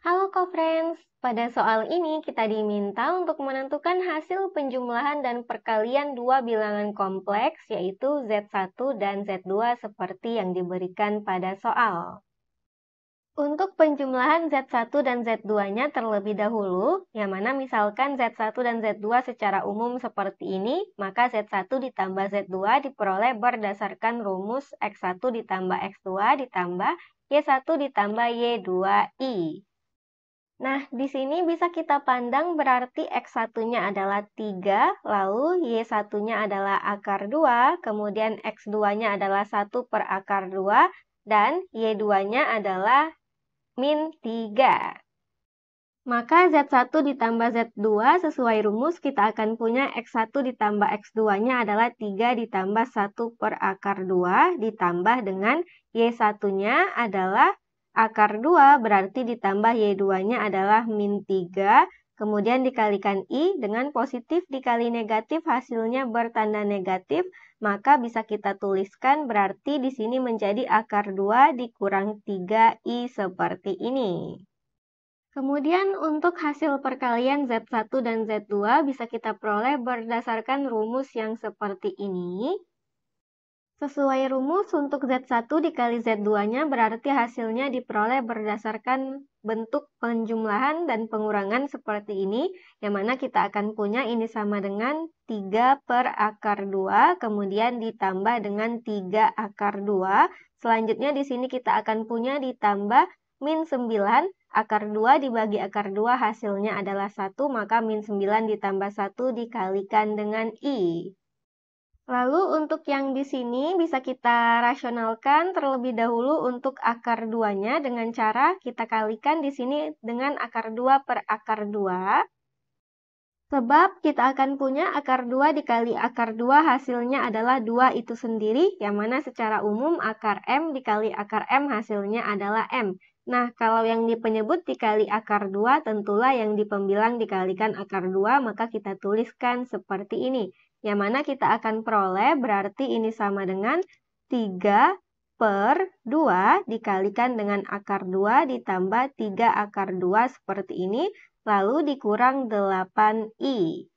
Halo co-friends, pada soal ini kita diminta untuk menentukan hasil penjumlahan dan perkalian dua bilangan kompleks yaitu Z1 dan Z2 seperti yang diberikan pada soal. Untuk penjumlahan Z1 dan Z2-nya terlebih dahulu, yang mana misalkan Z1 dan Z2 secara umum seperti ini, maka Z1 ditambah Z2 diperoleh berdasarkan rumus X1 ditambah X2 ditambah Y1 ditambah Y2I. Nah, di sini bisa kita pandang berarti X1-nya adalah 3, lalu Y1-nya adalah akar 2, kemudian X2-nya adalah 1 per akar 2, dan Y2-nya adalah min 3. Maka Z1 ditambah Z2 sesuai rumus kita akan punya X1 ditambah X2-nya adalah 3 ditambah 1 per akar 2 ditambah dengan Y1-nya adalah akar 2 berarti ditambah Y2-nya adalah min 3, kemudian dikalikan I dengan positif dikali negatif hasilnya bertanda negatif, maka bisa kita tuliskan berarti di sini menjadi akar 2 dikurang 3I seperti ini. Kemudian untuk hasil perkalian Z1 dan Z2 bisa kita peroleh berdasarkan rumus yang seperti ini. Sesuai rumus untuk Z1 dikali Z2-nya berarti hasilnya diperoleh berdasarkan bentuk penjumlahan dan pengurangan seperti ini, yang mana kita akan punya ini sama dengan 3 per akar 2, kemudian ditambah dengan 3 akar 2. Selanjutnya di sini kita akan punya ditambah min 9, akar 2 dibagi akar 2 hasilnya adalah 1, maka min 9 ditambah 1 dikalikan dengan I. Lalu untuk yang di sini bisa kita rasionalkan terlebih dahulu untuk akar 2-nya dengan cara kita kalikan di sini dengan akar 2 per akar 2. Sebab kita akan punya akar 2 dikali akar 2 hasilnya adalah 2 itu sendiri, yang mana secara umum akar M dikali akar M hasilnya adalah M. Nah, kalau yang dipenyebut dikali akar 2, tentulah yang di dikalikan akar 2, maka kita tuliskan seperti ini yang mana kita akan peroleh berarti ini sama dengan 3 per 2 dikalikan dengan akar 2 ditambah 3 akar 2 seperti ini, lalu dikurang 8i.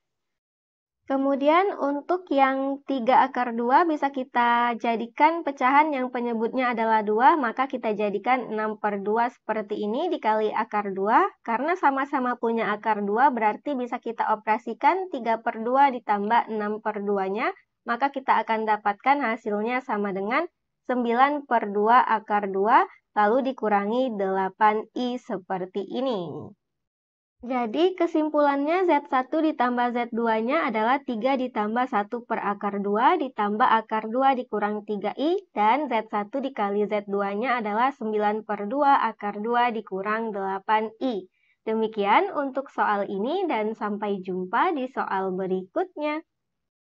Kemudian untuk yang 3 akar 2 bisa kita jadikan pecahan yang penyebutnya adalah 2, maka kita jadikan 6 per 2 seperti ini dikali akar 2. Karena sama-sama punya akar 2 berarti bisa kita operasikan 3 per 2 ditambah 6 per 2-nya, maka kita akan dapatkan hasilnya sama dengan 9 per 2 akar 2, lalu dikurangi 8i seperti ini. Jadi kesimpulannya Z1 ditambah Z2-nya adalah 3 ditambah 1 per akar 2 ditambah akar 2 dikurang 3i dan Z1 dikali Z2-nya adalah 9 per 2 akar 2 dikurang 8i. Demikian untuk soal ini dan sampai jumpa di soal berikutnya.